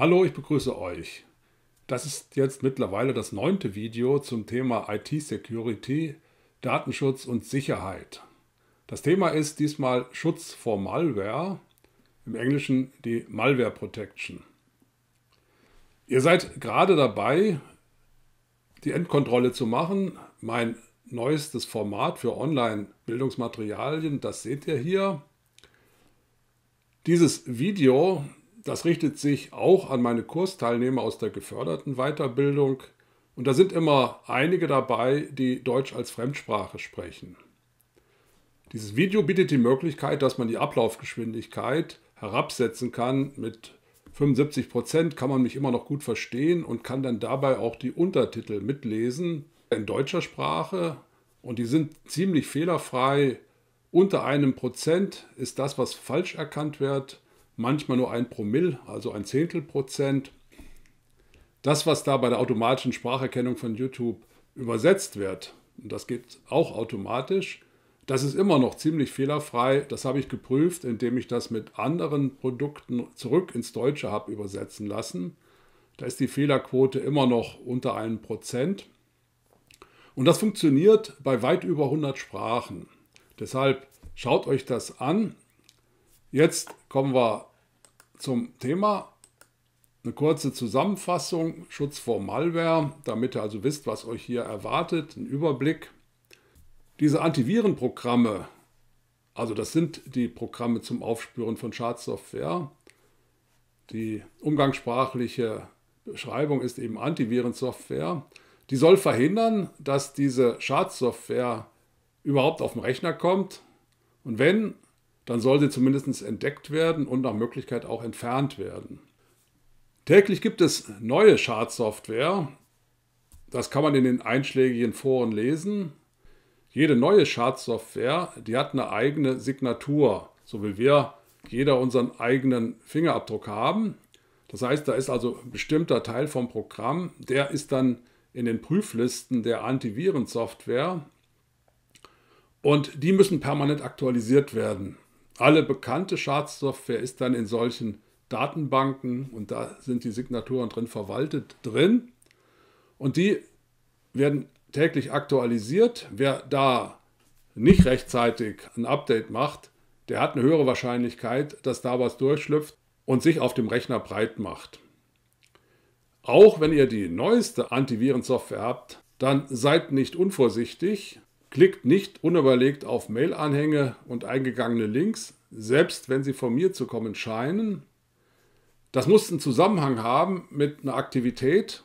Hallo, ich begrüße euch. Das ist jetzt mittlerweile das neunte Video zum Thema IT-Security, Datenschutz und Sicherheit. Das Thema ist diesmal Schutz vor Malware, im Englischen die Malware Protection. Ihr seid gerade dabei, die Endkontrolle zu machen. Mein neuestes Format für Online-Bildungsmaterialien, das seht ihr hier. Dieses Video das richtet sich auch an meine Kursteilnehmer aus der geförderten Weiterbildung. Und da sind immer einige dabei, die Deutsch als Fremdsprache sprechen. Dieses Video bietet die Möglichkeit, dass man die Ablaufgeschwindigkeit herabsetzen kann. Mit 75% Prozent kann man mich immer noch gut verstehen und kann dann dabei auch die Untertitel mitlesen in deutscher Sprache. Und die sind ziemlich fehlerfrei. Unter einem Prozent ist das, was falsch erkannt wird manchmal nur ein Promille, also ein Zehntel Prozent. Das, was da bei der automatischen Spracherkennung von YouTube übersetzt wird, und das geht auch automatisch, das ist immer noch ziemlich fehlerfrei. Das habe ich geprüft, indem ich das mit anderen Produkten zurück ins Deutsche habe übersetzen lassen. Da ist die Fehlerquote immer noch unter einem Prozent. Und das funktioniert bei weit über 100 Sprachen. Deshalb schaut euch das an. Jetzt kommen wir zum Thema. Eine kurze Zusammenfassung, Schutz vor Malware, damit ihr also wisst, was euch hier erwartet, ein Überblick. Diese Antivirenprogramme, also das sind die Programme zum Aufspüren von Schadsoftware. Die umgangssprachliche Beschreibung ist eben Antivirensoftware. Die soll verhindern, dass diese Schadsoftware überhaupt auf den Rechner kommt. Und wenn dann soll sie zumindest entdeckt werden und nach Möglichkeit auch entfernt werden. Täglich gibt es neue Schadsoftware. Das kann man in den einschlägigen Foren lesen. Jede neue Schadsoftware, die hat eine eigene Signatur, so wie wir jeder unseren eigenen Fingerabdruck haben. Das heißt, da ist also ein bestimmter Teil vom Programm, der ist dann in den Prüflisten der Antivirensoftware und die müssen permanent aktualisiert werden. Alle bekannte Schadsoftware ist dann in solchen Datenbanken und da sind die Signaturen drin verwaltet drin und die werden täglich aktualisiert. Wer da nicht rechtzeitig ein Update macht, der hat eine höhere Wahrscheinlichkeit, dass da was durchschlüpft und sich auf dem Rechner breit macht. Auch wenn ihr die neueste Antivirensoftware habt, dann seid nicht unvorsichtig, Klickt nicht unüberlegt auf Mail-Anhänge und eingegangene Links, selbst wenn sie von mir zu kommen scheinen. Das muss einen Zusammenhang haben mit einer Aktivität.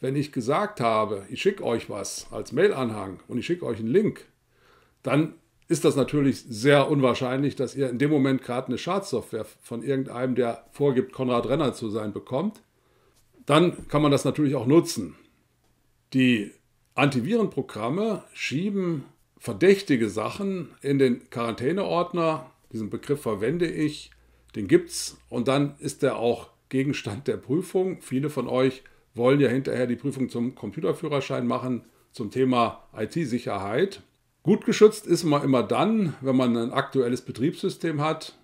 Wenn ich gesagt habe, ich schicke euch was als Mail-Anhang und ich schicke euch einen Link, dann ist das natürlich sehr unwahrscheinlich, dass ihr in dem Moment gerade eine Schadsoftware von irgendeinem, der vorgibt, Konrad Renner zu sein, bekommt. Dann kann man das natürlich auch nutzen. Die Antivirenprogramme schieben verdächtige Sachen in den Quarantäneordner. Diesen Begriff verwende ich. Den gibt's und dann ist er auch Gegenstand der Prüfung. Viele von euch wollen ja hinterher die Prüfung zum Computerführerschein machen zum Thema IT-Sicherheit. Gut geschützt ist man immer dann, wenn man ein aktuelles Betriebssystem hat.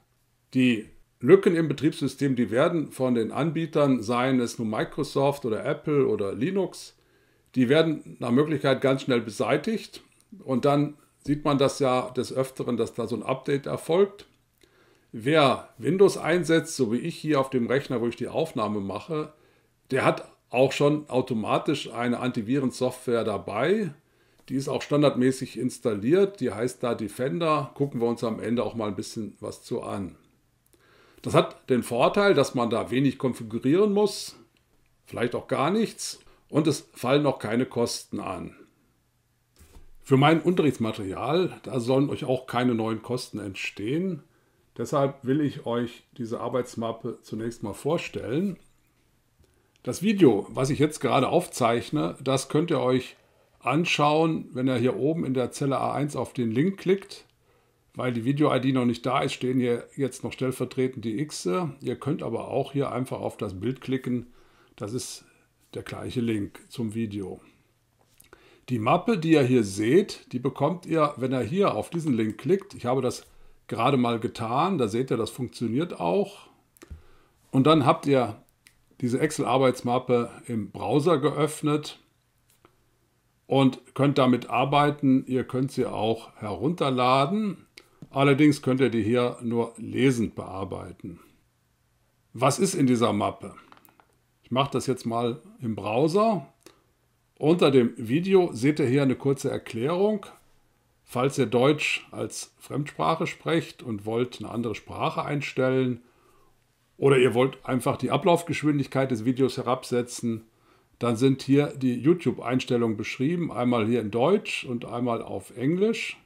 Die Lücken im Betriebssystem, die werden von den Anbietern, seien es nun Microsoft oder Apple oder Linux, die werden nach Möglichkeit ganz schnell beseitigt und dann sieht man das ja des Öfteren, dass da so ein Update erfolgt. Wer Windows einsetzt, so wie ich hier auf dem Rechner, wo ich die Aufnahme mache, der hat auch schon automatisch eine Antivirensoftware dabei. Die ist auch standardmäßig installiert. Die heißt da Defender. Gucken wir uns am Ende auch mal ein bisschen was zu an. Das hat den Vorteil, dass man da wenig konfigurieren muss, vielleicht auch gar nichts und es fallen auch keine Kosten an. Für mein Unterrichtsmaterial, da sollen euch auch keine neuen Kosten entstehen. Deshalb will ich euch diese Arbeitsmappe zunächst mal vorstellen. Das Video, was ich jetzt gerade aufzeichne, das könnt ihr euch anschauen, wenn ihr hier oben in der Zelle A1 auf den Link klickt. Weil die Video-ID noch nicht da ist, stehen hier jetzt noch stellvertretend die X. Ihr könnt aber auch hier einfach auf das Bild klicken. Das ist der gleiche Link zum Video. Die Mappe, die ihr hier seht, die bekommt ihr, wenn ihr hier auf diesen Link klickt. Ich habe das gerade mal getan, da seht ihr, das funktioniert auch. Und dann habt ihr diese Excel-Arbeitsmappe im Browser geöffnet und könnt damit arbeiten. Ihr könnt sie auch herunterladen. Allerdings könnt ihr die hier nur lesend bearbeiten. Was ist in dieser Mappe? Ich mache das jetzt mal im Browser. Unter dem Video seht ihr hier eine kurze Erklärung. Falls ihr Deutsch als Fremdsprache sprecht und wollt eine andere Sprache einstellen oder ihr wollt einfach die Ablaufgeschwindigkeit des Videos herabsetzen, dann sind hier die YouTube-Einstellungen beschrieben, einmal hier in Deutsch und einmal auf Englisch.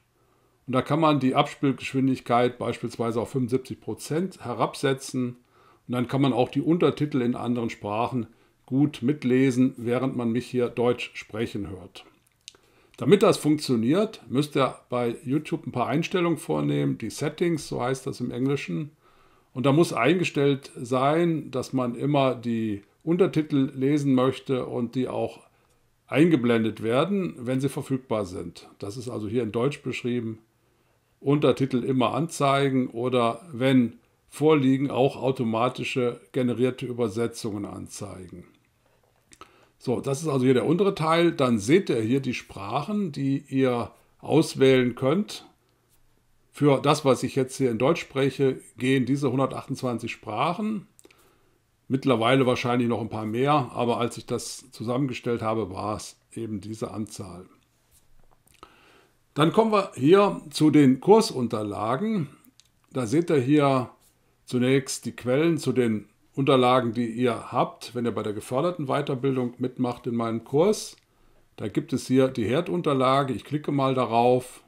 Und da kann man die Abspielgeschwindigkeit beispielsweise auf 75% herabsetzen und dann kann man auch die Untertitel in anderen Sprachen gut mitlesen, während man mich hier Deutsch sprechen hört. Damit das funktioniert, müsst ihr bei YouTube ein paar Einstellungen vornehmen, die Settings, so heißt das im Englischen. Und da muss eingestellt sein, dass man immer die Untertitel lesen möchte und die auch eingeblendet werden, wenn sie verfügbar sind. Das ist also hier in Deutsch beschrieben. Untertitel immer anzeigen oder wenn vorliegen, auch automatische generierte Übersetzungen anzeigen. So, das ist also hier der untere Teil. Dann seht ihr hier die Sprachen, die ihr auswählen könnt. Für das, was ich jetzt hier in Deutsch spreche, gehen diese 128 Sprachen. Mittlerweile wahrscheinlich noch ein paar mehr, aber als ich das zusammengestellt habe, war es eben diese Anzahl. Dann kommen wir hier zu den Kursunterlagen. Da seht ihr hier Zunächst die Quellen zu den Unterlagen, die ihr habt, wenn ihr bei der geförderten Weiterbildung mitmacht in meinem Kurs. Da gibt es hier die Herdunterlage. Ich klicke mal darauf.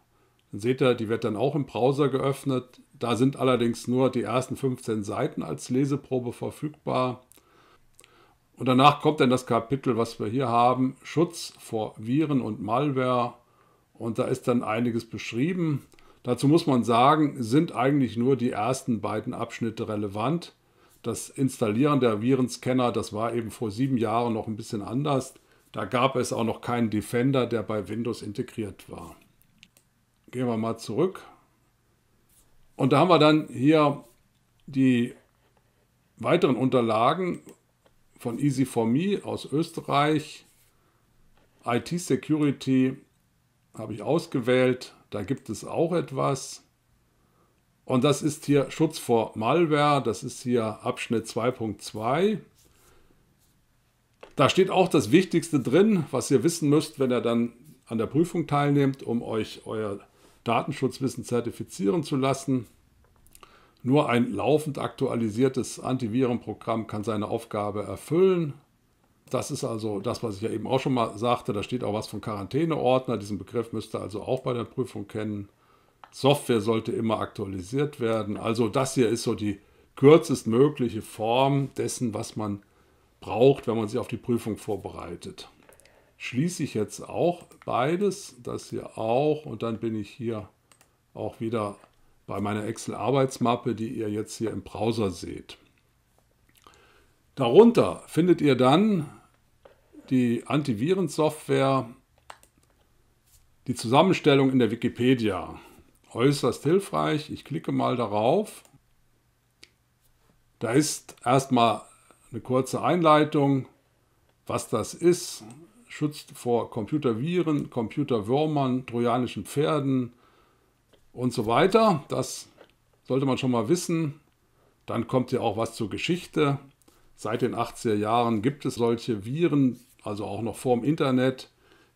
Dann seht ihr, die wird dann auch im Browser geöffnet. Da sind allerdings nur die ersten 15 Seiten als Leseprobe verfügbar. Und danach kommt dann das Kapitel, was wir hier haben, Schutz vor Viren und Malware. Und da ist dann einiges beschrieben. Dazu muss man sagen, sind eigentlich nur die ersten beiden Abschnitte relevant. Das Installieren der Virenscanner, das war eben vor sieben Jahren noch ein bisschen anders. Da gab es auch noch keinen Defender, der bei Windows integriert war. Gehen wir mal zurück. Und da haben wir dann hier die weiteren Unterlagen von Easy4Me aus Österreich. IT Security habe ich ausgewählt. Da gibt es auch etwas. Und das ist hier Schutz vor Malware. Das ist hier Abschnitt 2.2. Da steht auch das Wichtigste drin, was ihr wissen müsst, wenn ihr dann an der Prüfung teilnehmt, um euch euer Datenschutzwissen zertifizieren zu lassen. Nur ein laufend aktualisiertes Antivirenprogramm kann seine Aufgabe erfüllen. Das ist also das, was ich ja eben auch schon mal sagte. Da steht auch was von Quarantäneordner. Diesen Begriff müsst ihr also auch bei der Prüfung kennen. Software sollte immer aktualisiert werden. Also das hier ist so die kürzestmögliche Form dessen, was man braucht, wenn man sich auf die Prüfung vorbereitet. Schließe ich jetzt auch beides, das hier auch, und dann bin ich hier auch wieder bei meiner Excel-Arbeitsmappe, die ihr jetzt hier im Browser seht. Darunter findet ihr dann die Antivirensoftware, die Zusammenstellung in der Wikipedia. Äußerst hilfreich. Ich klicke mal darauf. Da ist erstmal eine kurze Einleitung, was das ist. Schutz vor Computerviren, Computerwürmern, trojanischen Pferden und so weiter. Das sollte man schon mal wissen. Dann kommt ja auch was zur Geschichte. Seit den 80er Jahren gibt es solche Viren, also auch noch vor dem Internet.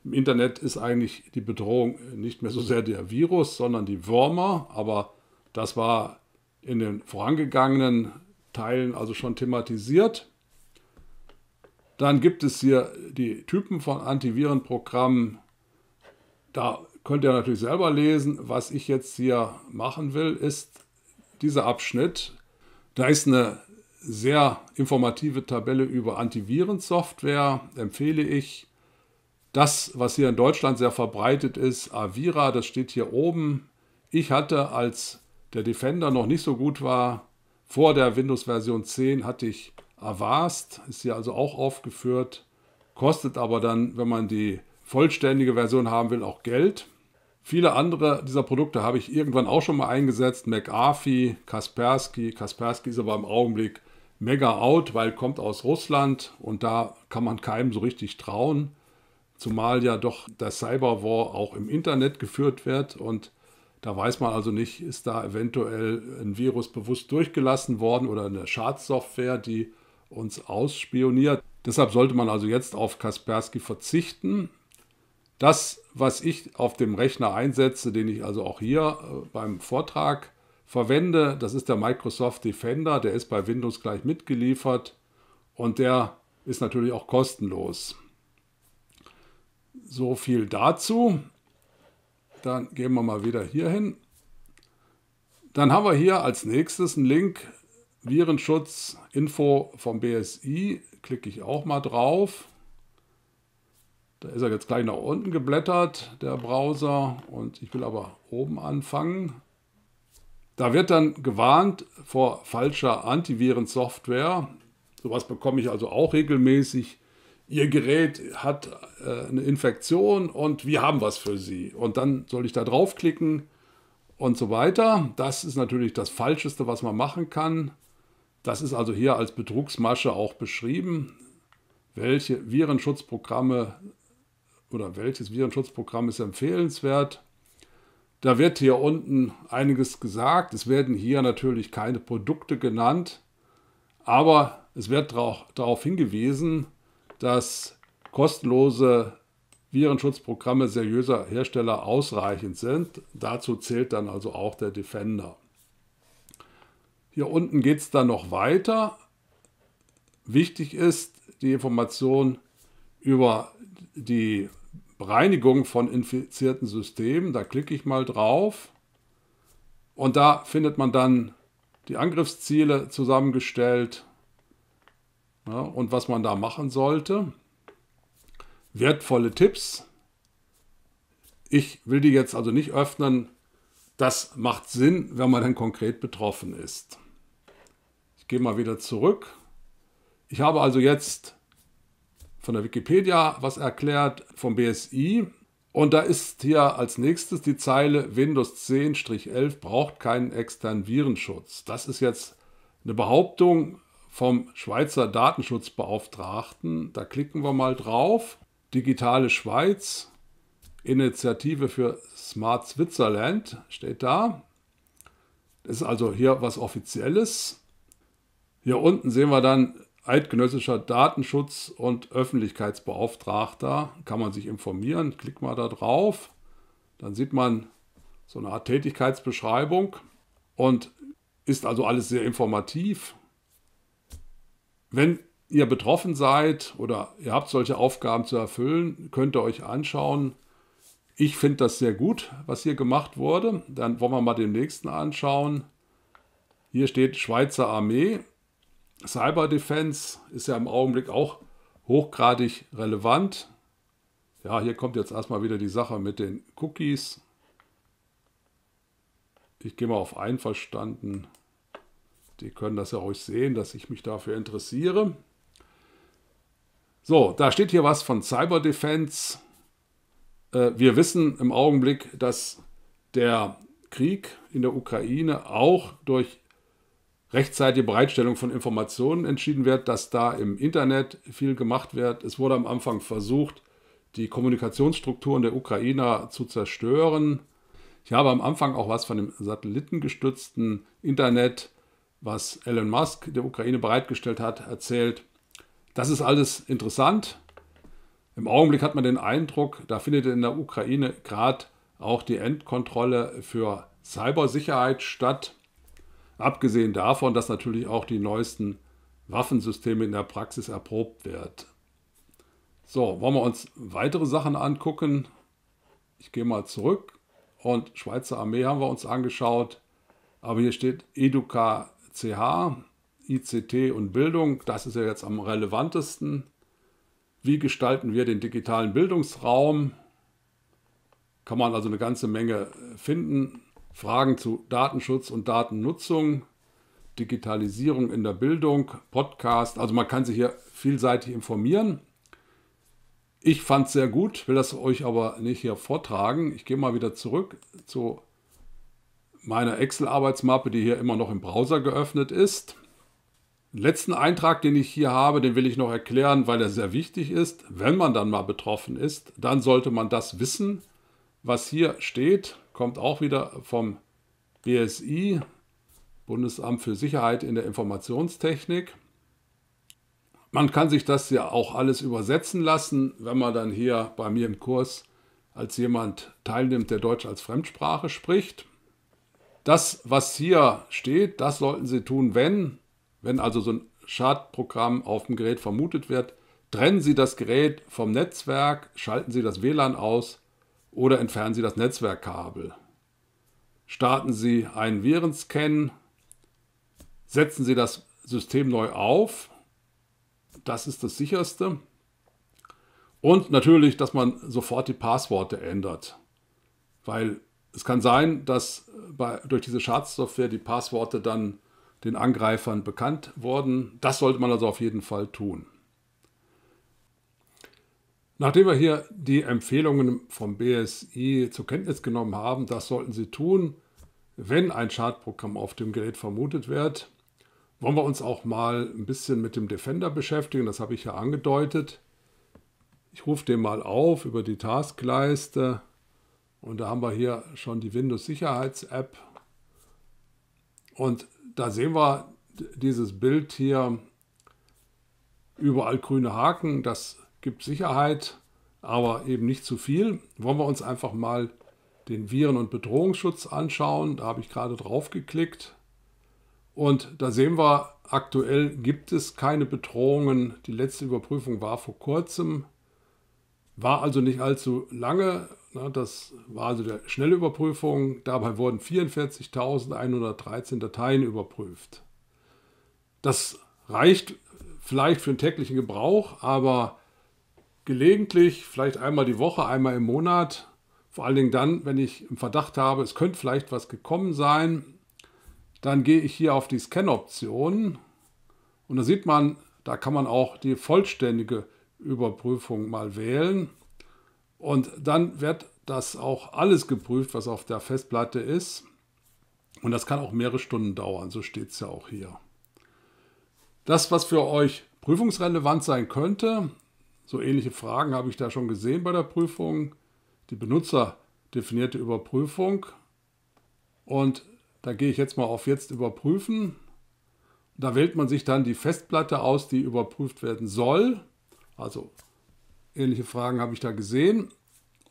Im Internet ist eigentlich die Bedrohung nicht mehr so sehr der Virus, sondern die Würmer. Aber das war in den vorangegangenen Teilen also schon thematisiert. Dann gibt es hier die Typen von Antivirenprogrammen. Da könnt ihr natürlich selber lesen. Was ich jetzt hier machen will, ist dieser Abschnitt. Da ist eine sehr informative Tabelle über Antivirensoftware empfehle ich das, was hier in Deutschland sehr verbreitet ist, Avira, das steht hier oben. Ich hatte, als der Defender noch nicht so gut war, vor der Windows-Version 10 hatte ich Avast, ist hier also auch aufgeführt, kostet aber dann, wenn man die vollständige Version haben will, auch Geld. Viele andere dieser Produkte habe ich irgendwann auch schon mal eingesetzt, McAfee, Kaspersky. Kaspersky ist aber im Augenblick mega out, weil kommt aus Russland und da kann man keinem so richtig trauen. Zumal ja doch der Cyberwar auch im Internet geführt wird und da weiß man also nicht, ist da eventuell ein Virus bewusst durchgelassen worden oder eine Schadsoftware, die uns ausspioniert. Deshalb sollte man also jetzt auf Kaspersky verzichten. Das, was ich auf dem Rechner einsetze, den ich also auch hier äh, beim Vortrag verwende, das ist der Microsoft Defender, der ist bei Windows gleich mitgeliefert und der ist natürlich auch kostenlos. So viel dazu. Dann gehen wir mal wieder hier hin. Dann haben wir hier als nächstes einen Link Virenschutz Info vom BSI. Klicke ich auch mal drauf. Da ist er jetzt gleich nach unten geblättert, der Browser. Und ich will aber oben anfangen. Da wird dann gewarnt vor falscher Antivirensoftware. Sowas bekomme ich also auch regelmäßig. Ihr Gerät hat äh, eine Infektion und wir haben was für Sie. Und dann soll ich da draufklicken und so weiter. Das ist natürlich das Falscheste, was man machen kann. Das ist also hier als Betrugsmasche auch beschrieben, welche Virenschutzprogramme oder welches Virenschutzprogramm ist empfehlenswert. Da wird hier unten einiges gesagt. Es werden hier natürlich keine Produkte genannt, aber es wird darauf hingewiesen, dass kostenlose Virenschutzprogramme seriöser Hersteller ausreichend sind. Dazu zählt dann also auch der Defender. Hier unten geht es dann noch weiter. Wichtig ist die Information über die Reinigung von infizierten Systemen. Da klicke ich mal drauf und da findet man dann die Angriffsziele zusammengestellt ja, ne, und was man da machen sollte. Wertvolle Tipps. Ich will die jetzt also nicht öffnen. Das macht Sinn, wenn man dann konkret betroffen ist. Ich gehe mal wieder zurück. Ich habe also jetzt von der Wikipedia was erklärt, vom BSI. Und da ist hier als nächstes die Zeile Windows 10-11 braucht keinen externen Virenschutz. Das ist jetzt eine Behauptung vom Schweizer Datenschutzbeauftragten. Da klicken wir mal drauf. Digitale Schweiz, Initiative für Smart Switzerland steht da. Das ist also hier was Offizielles. Hier unten sehen wir dann eidgenössischer Datenschutz- und Öffentlichkeitsbeauftragter. Kann man sich informieren. Klickt mal da drauf. Dann sieht man so eine Art Tätigkeitsbeschreibung und ist also alles sehr informativ. Wenn ihr betroffen seid oder ihr habt solche Aufgaben zu erfüllen, könnt ihr euch anschauen. Ich finde das sehr gut, was hier gemacht wurde. Dann wollen wir mal den nächsten anschauen. Hier steht Schweizer Armee. Cyber Defense ist ja im Augenblick auch hochgradig relevant. Ja, hier kommt jetzt erstmal wieder die Sache mit den Cookies. Ich gehe mal auf Einverstanden. Die können das ja euch sehen, dass ich mich dafür interessiere. So, da steht hier was von Cyber Defense. Äh, wir wissen im Augenblick, dass der Krieg in der Ukraine auch durch rechtzeitige Bereitstellung von Informationen entschieden wird, dass da im Internet viel gemacht wird. Es wurde am Anfang versucht, die Kommunikationsstrukturen der Ukrainer zu zerstören. Ich habe am Anfang auch was von dem satellitengestützten Internet, was Elon Musk der Ukraine bereitgestellt hat, erzählt. Das ist alles interessant. Im Augenblick hat man den Eindruck, da findet in der Ukraine gerade auch die Endkontrolle für Cybersicherheit statt. Abgesehen davon, dass natürlich auch die neuesten Waffensysteme in der Praxis erprobt werden. So, wollen wir uns weitere Sachen angucken? Ich gehe mal zurück und Schweizer Armee haben wir uns angeschaut. Aber hier steht Educa CH, ICT und Bildung. Das ist ja jetzt am relevantesten. Wie gestalten wir den digitalen Bildungsraum? Kann man also eine ganze Menge finden. Fragen zu Datenschutz und Datennutzung, Digitalisierung in der Bildung, Podcast. Also man kann sich hier vielseitig informieren. Ich fand es sehr gut, will das euch aber nicht hier vortragen. Ich gehe mal wieder zurück zu meiner Excel-Arbeitsmappe, die hier immer noch im Browser geöffnet ist. Den letzten Eintrag, den ich hier habe, den will ich noch erklären, weil er sehr wichtig ist. Wenn man dann mal betroffen ist, dann sollte man das wissen, was hier steht kommt auch wieder vom BSI, Bundesamt für Sicherheit in der Informationstechnik. Man kann sich das ja auch alles übersetzen lassen, wenn man dann hier bei mir im Kurs als jemand teilnimmt, der Deutsch als Fremdsprache spricht. Das, was hier steht, das sollten Sie tun, wenn, wenn also so ein Schadprogramm auf dem Gerät vermutet wird, trennen Sie das Gerät vom Netzwerk, schalten Sie das WLAN aus oder entfernen Sie das Netzwerkkabel. Starten Sie einen Virenscan, setzen Sie das System neu auf, das ist das sicherste. Und natürlich, dass man sofort die Passworte ändert, weil es kann sein, dass bei, durch diese Schadsoftware die Passworte dann den Angreifern bekannt wurden. Das sollte man also auf jeden Fall tun. Nachdem wir hier die Empfehlungen vom BSI zur Kenntnis genommen haben, das sollten Sie tun, wenn ein Schadprogramm auf dem Gerät vermutet wird, wollen wir uns auch mal ein bisschen mit dem Defender beschäftigen. Das habe ich ja angedeutet. Ich rufe den mal auf über die Taskleiste und da haben wir hier schon die Windows Sicherheits-App und da sehen wir dieses Bild hier, überall grüne Haken, das gibt Sicherheit, aber eben nicht zu viel. Wollen wir uns einfach mal den Viren- und Bedrohungsschutz anschauen. Da habe ich gerade drauf geklickt. Und da sehen wir, aktuell gibt es keine Bedrohungen. Die letzte Überprüfung war vor kurzem, war also nicht allzu lange. Das war also der schnelle Überprüfung. Dabei wurden 44.113 Dateien überprüft. Das reicht vielleicht für den täglichen Gebrauch, aber gelegentlich, vielleicht einmal die Woche, einmal im Monat, vor allen Dingen dann, wenn ich im Verdacht habe, es könnte vielleicht was gekommen sein, dann gehe ich hier auf die Scan-Option und da sieht man, da kann man auch die vollständige Überprüfung mal wählen und dann wird das auch alles geprüft, was auf der Festplatte ist und das kann auch mehrere Stunden dauern, so steht es ja auch hier. Das, was für euch prüfungsrelevant sein könnte, so ähnliche Fragen habe ich da schon gesehen bei der Prüfung. Die benutzerdefinierte Überprüfung. Und da gehe ich jetzt mal auf Jetzt überprüfen. Da wählt man sich dann die Festplatte aus, die überprüft werden soll. Also ähnliche Fragen habe ich da gesehen.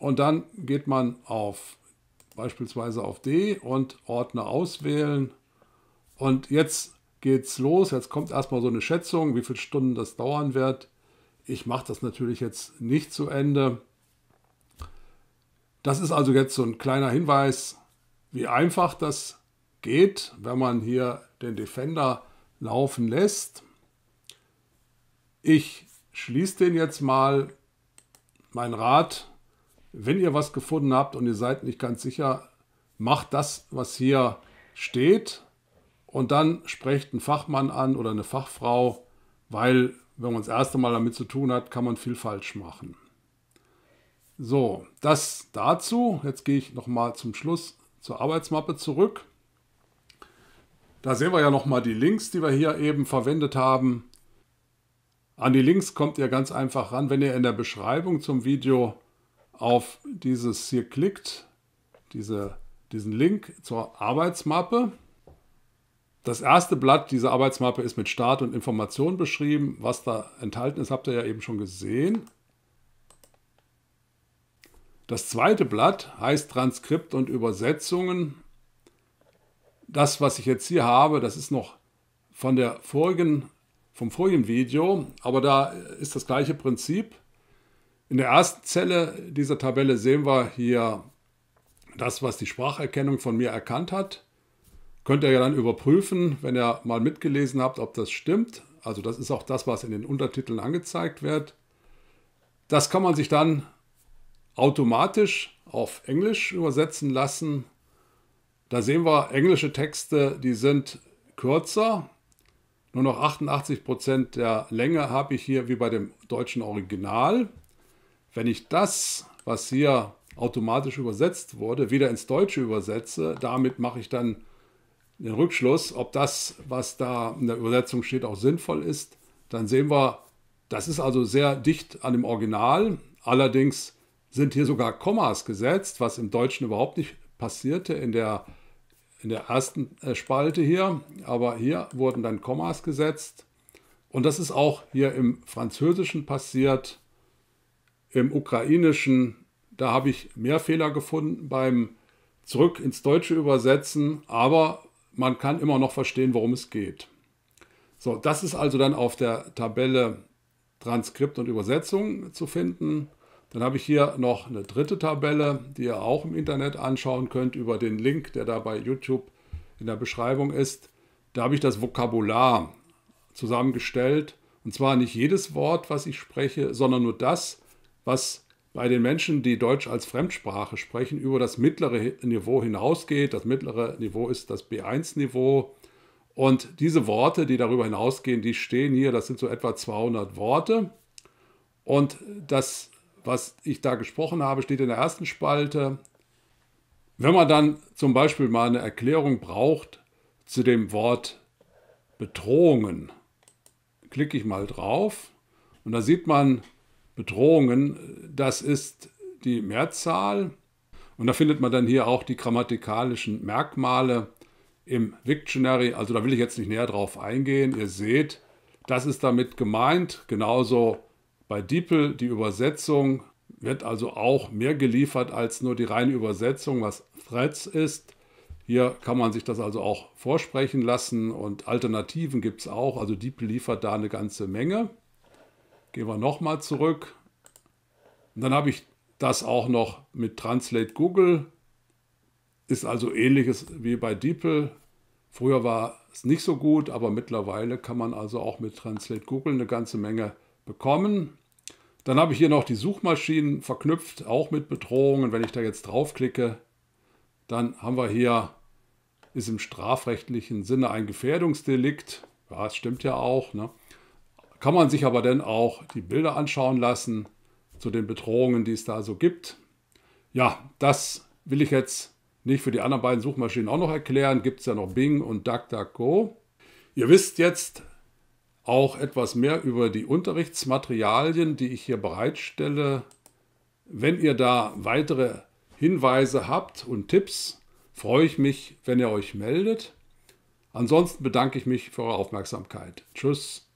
Und dann geht man auf beispielsweise auf D und Ordner auswählen. Und jetzt geht's los. Jetzt kommt erstmal so eine Schätzung, wie viele Stunden das dauern wird. Ich mache das natürlich jetzt nicht zu Ende. Das ist also jetzt so ein kleiner Hinweis, wie einfach das geht, wenn man hier den Defender laufen lässt. Ich schließe den jetzt mal. Mein Rat, wenn ihr was gefunden habt und ihr seid nicht ganz sicher, macht das, was hier steht und dann sprecht einen Fachmann an oder eine Fachfrau, weil wenn man das erste Mal damit zu tun hat, kann man viel falsch machen. So, das dazu. Jetzt gehe ich nochmal zum Schluss zur Arbeitsmappe zurück. Da sehen wir ja nochmal die Links, die wir hier eben verwendet haben. An die Links kommt ihr ganz einfach ran, wenn ihr in der Beschreibung zum Video auf dieses hier klickt, diese, diesen Link zur Arbeitsmappe. Das erste Blatt dieser Arbeitsmappe ist mit Start und Informationen beschrieben. Was da enthalten ist, habt ihr ja eben schon gesehen. Das zweite Blatt heißt Transkript und Übersetzungen. Das, was ich jetzt hier habe, das ist noch von der vorigen, vom vorigen Video, aber da ist das gleiche Prinzip. In der ersten Zelle dieser Tabelle sehen wir hier das, was die Spracherkennung von mir erkannt hat. Könnt ihr ja dann überprüfen, wenn ihr mal mitgelesen habt, ob das stimmt. Also das ist auch das, was in den Untertiteln angezeigt wird. Das kann man sich dann automatisch auf Englisch übersetzen lassen. Da sehen wir, englische Texte, die sind kürzer. Nur noch 88% Prozent der Länge habe ich hier wie bei dem deutschen Original. Wenn ich das, was hier automatisch übersetzt wurde, wieder ins Deutsche übersetze, damit mache ich dann den Rückschluss, ob das, was da in der Übersetzung steht, auch sinnvoll ist, dann sehen wir, das ist also sehr dicht an dem Original. Allerdings sind hier sogar Kommas gesetzt, was im Deutschen überhaupt nicht passierte in der, in der ersten äh, Spalte hier. Aber hier wurden dann Kommas gesetzt. Und das ist auch hier im Französischen passiert, im Ukrainischen. Da habe ich mehr Fehler gefunden beim Zurück ins Deutsche übersetzen, aber man kann immer noch verstehen, worum es geht. So, das ist also dann auf der Tabelle Transkript und Übersetzung zu finden. Dann habe ich hier noch eine dritte Tabelle, die ihr auch im Internet anschauen könnt über den Link, der da bei YouTube in der Beschreibung ist. Da habe ich das Vokabular zusammengestellt. Und zwar nicht jedes Wort, was ich spreche, sondern nur das, was bei den Menschen, die Deutsch als Fremdsprache sprechen, über das mittlere Niveau hinausgeht. Das mittlere Niveau ist das B1-Niveau. Und diese Worte, die darüber hinausgehen, die stehen hier, das sind so etwa 200 Worte. Und das, was ich da gesprochen habe, steht in der ersten Spalte. Wenn man dann zum Beispiel mal eine Erklärung braucht zu dem Wort Bedrohungen, klicke ich mal drauf und da sieht man, Bedrohungen, das ist die Mehrzahl. Und da findet man dann hier auch die grammatikalischen Merkmale im Wiktionary. Also da will ich jetzt nicht näher drauf eingehen. Ihr seht, das ist damit gemeint. Genauso bei DeepL, die Übersetzung wird also auch mehr geliefert als nur die reine Übersetzung, was Threads ist. Hier kann man sich das also auch vorsprechen lassen und Alternativen gibt es auch. Also DeepL liefert da eine ganze Menge. Gehen wir nochmal zurück. Und dann habe ich das auch noch mit Translate Google. Ist also ähnliches wie bei DeepL. Früher war es nicht so gut, aber mittlerweile kann man also auch mit Translate Google eine ganze Menge bekommen. Dann habe ich hier noch die Suchmaschinen verknüpft, auch mit Bedrohungen. Wenn ich da jetzt draufklicke, dann haben wir hier, ist im strafrechtlichen Sinne ein Gefährdungsdelikt. Ja, das stimmt ja auch. Ne? kann man sich aber dann auch die Bilder anschauen lassen zu den Bedrohungen, die es da so gibt. Ja, das will ich jetzt nicht für die anderen beiden Suchmaschinen auch noch erklären. Gibt es ja noch Bing und DuckDuckGo. Ihr wisst jetzt auch etwas mehr über die Unterrichtsmaterialien, die ich hier bereitstelle. Wenn ihr da weitere Hinweise habt und Tipps, freue ich mich, wenn ihr euch meldet. Ansonsten bedanke ich mich für eure Aufmerksamkeit. Tschüss.